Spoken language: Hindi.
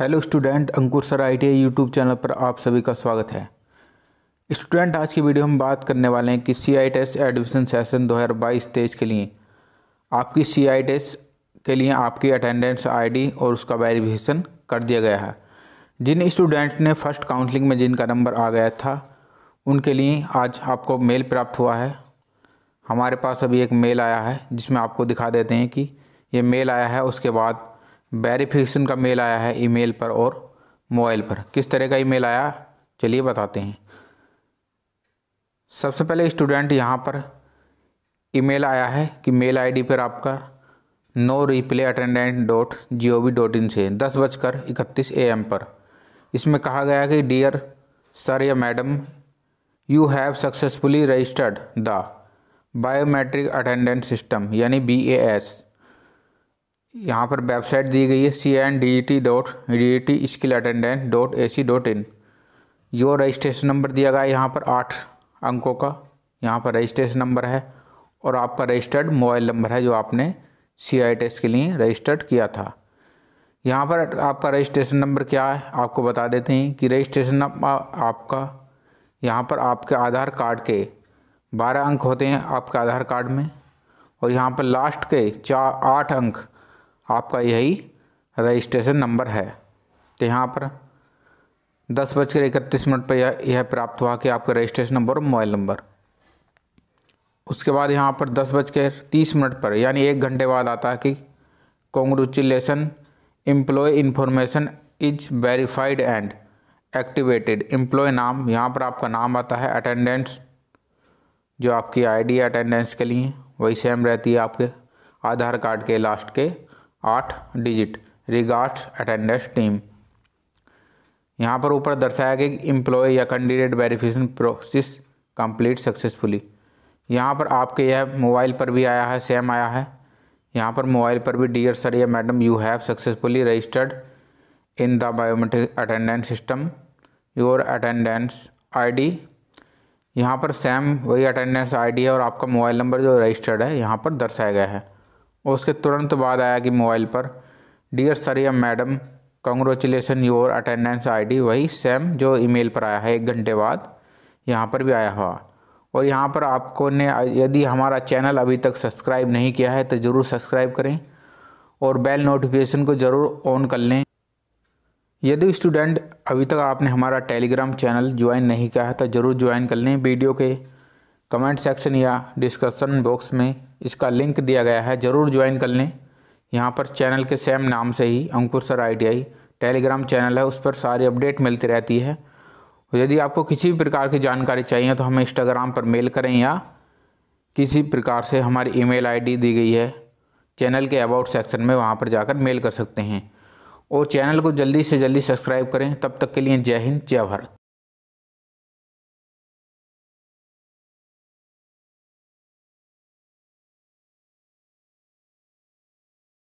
hello student Ankur sir I T YouTube channel पर आप सभी का स्वागत है स्टूडेंट आज की वीडियो हम बात करने वाले हैं कि C I test admission session 2022 तेईस के लिए आपकी सी आई टेस्ट के लिए आपकी अटेंडेंस आईडी और उसका वेरिफिकेशन कर दिया गया है जिन स्टूडेंट ने फर्स्ट काउंसलिंग में जिनका नंबर आ गया था उनके लिए आज आपको मेल प्राप्त हुआ है हमारे पास अभी एक मेल आया है जिसमें आपको दिखा देते हैं कि ये मेल आया है उसके बाद वेरिफिकेशन का मेल आया है ईमेल पर और मोबाइल पर किस तरह का ईमेल आया चलिए बताते हैं सबसे पहले स्टूडेंट यहाँ पर ईमेल आया है कि मेल आईडी पर आपका no reply attendant dot G O V dot in से दस बजकर इकतीस ए एम पर इसमें कहा गया कि डियर सर या madam you have successfully registered the biometric attendant system यानी बी ए एस यहाँ पर वेबसाइट दी गई है C N D T dot D T skill attendant dot A C dot in यो रजिस्ट्रेशन नंबर दिया गया है यहाँ पर आठ अंकों का यहाँ पर रजिस्ट्रेशन नंबर है और आपका रजिस्टर्ड मोबाइल नंबर है जो आपने सी आई टेस्ट के लिए रजिस्टर्ड किया था यहाँ पर आपका रजिस्ट्रेशन नंबर क्या है आपको बता देते हैं कि रजिस्ट्रेशन नंबर आपका यहाँ पर आपके आधार कार्ड के बारह अंक होते हैं आपके आधार कार्ड में और यहाँ पर लास्ट के चार आठ अंक आपका यही रजिस्ट्रेशन नंबर है तो यहाँ पर दस बजकर इकतीस मिनट पर यह प्राप्त हुआ कि आपका रजिस्ट्रेशन नंबर और मोबाइल नंबर उसके बाद यहाँ पर दस बजकर तीस मिनट पर यानी एक घंटे बाद आता है कि congratulation employ information is verified and activated employ नाम यहाँ पर आपका नाम आता है अटेंडेंस जो आपकी आईडी अटेंडेंस के लिए वही सेम रहती है आपके आधार कार्ड के लास्ट के आठ डिजिट रिगार्ड अटेंडेंस टीम यहाँ पर ऊपर दर्शाया गया कि एम्प्लॉय या candidate verification process complete successfully यहाँ पर आपके यह मोबाइल पर भी आया है सेम आया है यहाँ पर मोबाइल पर भी डियर सर या madam you have successfully registered in the biometric attendance system your attendance ID यहाँ पर सेम वही अटेंडेंस आईडी है और आपका मोबाइल नंबर जो रजिस्टर्ड है यहाँ पर दर्शाया गया है और उसके तुरंत बाद आया कि मोबाइल पर डियर सर या madam congratulation your attendance ID वही सेम जो ईमेल पर आया है एक घंटे बाद यहाँ पर भी आया हुआ और यहाँ पर आपको ने यदि हमारा चैनल अभी तक सब्सक्राइब नहीं किया है तो ज़रूर सब्सक्राइब करें और बेल नोटिफिकेशन को ज़रूर ऑन कर लें यदि स्टूडेंट अभी तक आपने हमारा टेलीग्राम चैनल ज्वाइन नहीं किया है तो ज़रूर ज्वाइन कर लें वीडियो के कमेंट सेक्शन या डिस्कशन बॉक्स में इसका लिंक दिया गया है ज़रूर ज्वाइन कर लें यहाँ पर चैनल के सेम नाम से ही Ankur sir I Telegram channel है उस पर सारी अपडेट मिलती रहती है यदि आपको किसी भी प्रकार की जानकारी चाहिए तो हमें इंस्टाग्राम पर मेल करें या किसी प्रकार से हमारी ईमेल आईडी दी गई है चैनल के अबाउट सेक्शन में वहाँ पर जाकर मेल कर सकते हैं और चैनल को जल्दी से जल्दी सब्सक्राइब करें तब तक के लिए जय हिंद जय भारत